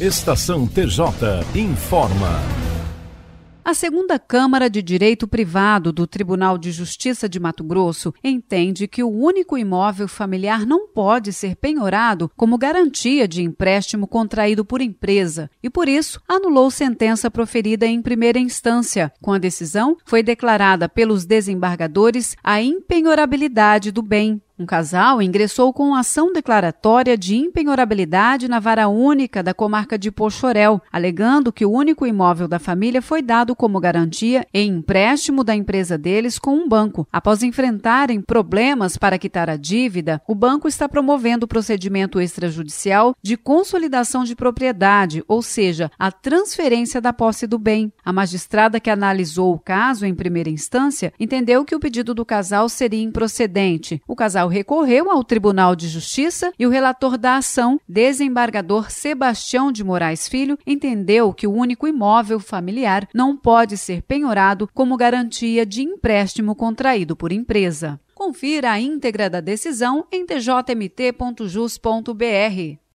Estação TJ informa. A segunda Câmara de Direito Privado do Tribunal de Justiça de Mato Grosso entende que o único imóvel familiar não pode ser penhorado como garantia de empréstimo contraído por empresa e, por isso, anulou sentença proferida em primeira instância. Com a decisão, foi declarada pelos desembargadores a impenhorabilidade do bem um casal ingressou com ação declaratória de impenhorabilidade na vara única da comarca de Pochorel, alegando que o único imóvel da família foi dado como garantia em empréstimo da empresa deles com um banco. Após enfrentarem problemas para quitar a dívida, o banco está promovendo o procedimento extrajudicial de consolidação de propriedade, ou seja, a transferência da posse do bem. A magistrada que analisou o caso em primeira instância entendeu que o pedido do casal seria improcedente. O casal Federal recorreu ao Tribunal de Justiça e o relator da ação, desembargador Sebastião de Moraes Filho, entendeu que o único imóvel familiar não pode ser penhorado como garantia de empréstimo contraído por empresa. Confira a íntegra da decisão em tjmt.jus.br.